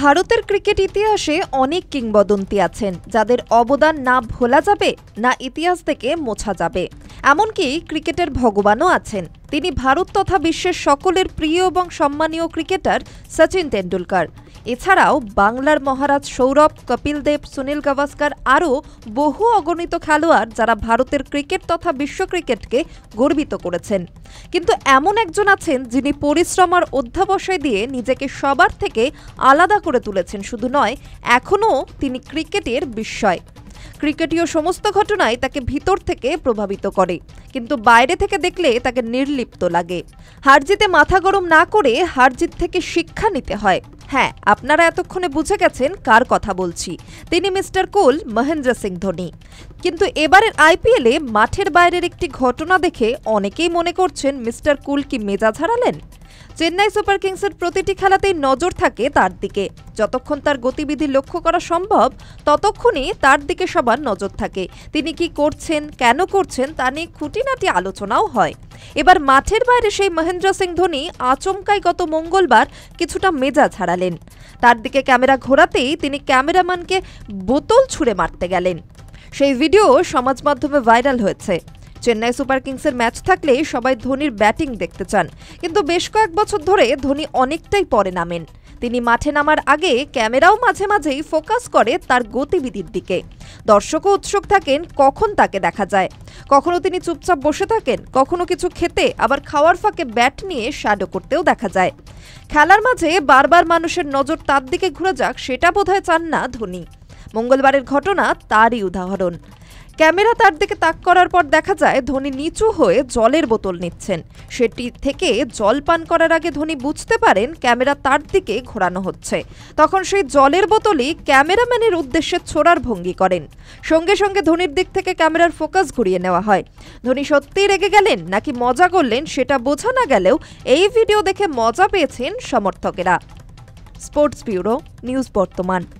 ভারতের ক্রিকেট ইতিহাসে অনেক কিংবদন্তি আছেন যাদের অবদান না ভোলা যাবে না ইতিহাস থেকে মোছা যাবে এমনকি ক্রিকেটের ভগবানও আছেন তিনি ভারত তথা বিশ্বের সকলের প্রিয় এবং সম্মানীয় ক্রিকেটার সচিন তেন্ডুলকার এছাড়াও বাংলার মহারাজ সৌরভ কপিল দেব সুনীল গাভাস্কার আরও বহু অগণিত খেলোয়াড় যারা ভারতের ক্রিকেট তথা বিশ্ব ক্রিকেটকে গর্বিত করেছেন কিন্তু এমন একজন আছেন যিনি পরিশ্রম আর অধ্যাবসায় দিয়ে নিজেকে সবার থেকে আলাদা করে তুলেছেন শুধু নয় এখনও তিনি ক্রিকেটের বিস্ময় ক্রিকেটীয় সমস্ত ঘটনাই তাকে ভিতর থেকে প্রভাবিত করে কিন্তু বাইরে থেকে দেখলে তাকে নির্লিপ্ত লাগে হারজিতে মাথা গরম না করে হারজিত থেকে শিক্ষা নিতে হয় হ্যাঁ আপনারা এতক্ষণে বুঝে গেছেন কার কথা বলছি তিনি মিস্টার কুল মহেন্দ্র সিং ধোনি কিন্তু এবারের আইপিএলে মাঠের বাইরের একটি ঘটনা দেখে অনেকেই মনে করছেন মিস্টার কুল কি মেজাজ হারালেন চেন্নাই সুপার কিংসের প্রতিটি খেলাতেই নজর থাকে তার দিকে যতক্ষণ তার গতিবিধি লক্ষ্য করা সম্ভব ততক্ষণই তার দিকে সবার নজর থাকে তিনি কি করছেন কেন করছেন তা নিয়ে খুঁটিনাটি আলোচনাও হয় এবার মাঠের বাইরে সেই মহেন্দ্র সিং ধোনি আচমকাই গত মঙ্গলবার কিছুটা মেজাজ হারালেন তার দিকে ক্যামেরা ঘোরাতেই তিনি ক্যামেরাম্যানকে বোতল ছুঁড়ে মারতে গেলেন সেই ভিডিও সমাজ মাধ্যমে ভাইরাল হয়েছে চেন্নাই সুপার কিংসের ম্যাচ থাকলে সবাই ধোনির ব্যাটিং দেখতে চান কিন্তু বেশ কয়েক বছর ধরে ধোনি অনেকটাই পরে নামেন তিনি মাঠে নামার আগে ক্যামেরাও মাঝে মাঝেই ফোকাস করে তার গতিবিধির দিকে দর্শকও উৎসুক থাকেন কখন তাকে দেখা যায় কখনো তিনি চুপচাপ বসে থাকেন কখনো কিছু খেতে আবার খাওয়ার ফাঁকে ব্যাট নিয়ে শ্যাডো করতেও দেখা যায় খেলার মাঝে বারবার মানুষের নজর তার দিকে ঘুরে যাক সেটা বোধহয় চান না ধোনি মঙ্গলবারের ঘটনা তারই উদাহরণ ক্যামেরা তার দিকে তাক করার পর দেখা যায় ধোনি নিচু হয়ে জলের বোতল নিচ্ছেন সেটি থেকে জল পান করার আগে ধোনি বুঝতে পারেন ক্যামেরা তার দিকে ঘোরানো হচ্ছে তখন সেই জলের বোতলই ক্যামেরাম্যানের উদ্দেশ্যে ছোড়ার ভঙ্গি করেন সঙ্গে সঙ্গে ধোনির দিক থেকে ক্যামেরার ফোকাস ঘুরিয়ে নেওয়া হয় ধোনি সত্যিই রেগে গেলেন নাকি মজা করলেন সেটা বোঝা না গেলেও এই ভিডিও দেখে মজা পেয়েছেন সমর্থকেরা স্পোর্টস ব্যুরো নিউজ বর্তমান